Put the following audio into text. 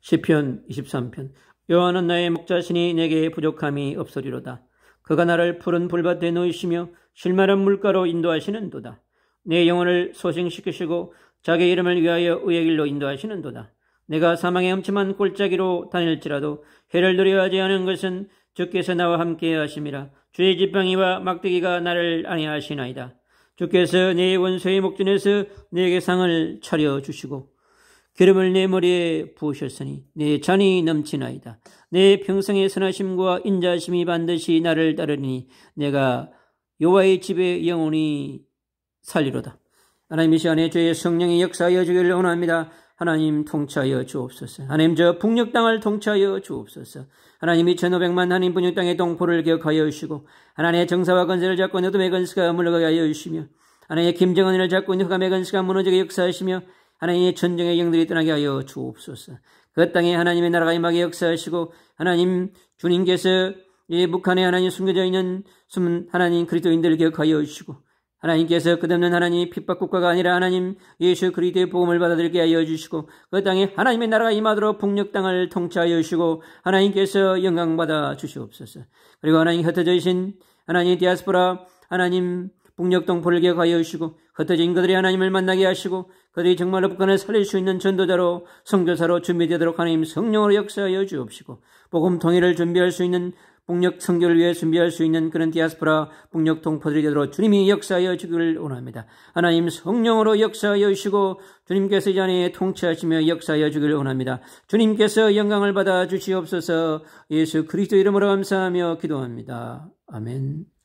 시편 23편 여호와는 나의 목자시니 내게 부족함이 없으리로다. 그가 나를 푸른 불밭에 놓이시며 실마른 물가로 인도하시는도다. 내 영혼을 소생시키시고 자기 이름을 위하여 의의 길로 인도하시는도다. 내가 사망의 엄침한 골짜기로 다닐지라도 해를 두려워하지 않은 것은 주께서 나와 함께 하심이라 주의 지팡이와 막대기가 나를 안위하시나이다. 주께서 내 원수의 목전에서 내게 상을 차려 주시고 기름을 내 머리에 부으셨으니 내 잔이 넘치나이다. 내 평생의 선하심과 인자심이 반드시 나를 따르니 내가 여호와의 집에 영원히 살리로다. 하나님 이 시간에 저의 성령의 역사여 주기를 원합니다. 하나님 통치하여 주옵소서. 하나님 저 북녘 땅을 통치하여 주옵소서. 하나님이 천오백만 하나님 분육 땅의 동포를 기억하여 주시고 하나님의 정사와 건세를 잡고 어둠의 건스가 물러가게 하여 주시며 하나님의 김정은이 잡고 흑암의 건스가 무너지게 역사하시며 하나님의 전쟁의 영들이 떠나게 하여 주옵소서. 그 땅에 하나님의 나라가 임하게 역사하시고 하나님 주님께서 이 북한에 하나님 숨겨져 있는 숨은 하나님 그리스도인들을 기억하여 주시고 하나님께서 끝없는 하나님 핍박 국가가 아니라 하나님 예수 그리스도의 복음을 받아들게 하여 주시고 그 땅에 하나님의 나라가 임하도록 북녘 땅을 통치하여 주시고 하나님께서 영광 받아 주시옵소서. 그리고 하나님 흩어져 계신 하나님 디아스포라 하나님 북녘동포를 개혁여 주시고 흩어진 그들이 하나님을 만나게 하시고 그들이 정말로 북한을 살릴 수 있는 전도자로 성교사로 준비되도록 하나님 성령으로 역사하여 주옵시고 복음 통일을 준비할 수 있는 북녘 성교를 위해 준비할 수 있는 그런 디아스포라 북녘 동포들이 되도록 주님이 역사하여 주기를 원합니다. 하나님 성령으로 역사하여 주시고 주님께서 이 자리에 통치하시며 역사하여 주기를 원합니다. 주님께서 영광을 받아 주시옵소서 예수 그리스도 이름으로 감사하며 기도합니다. 아멘.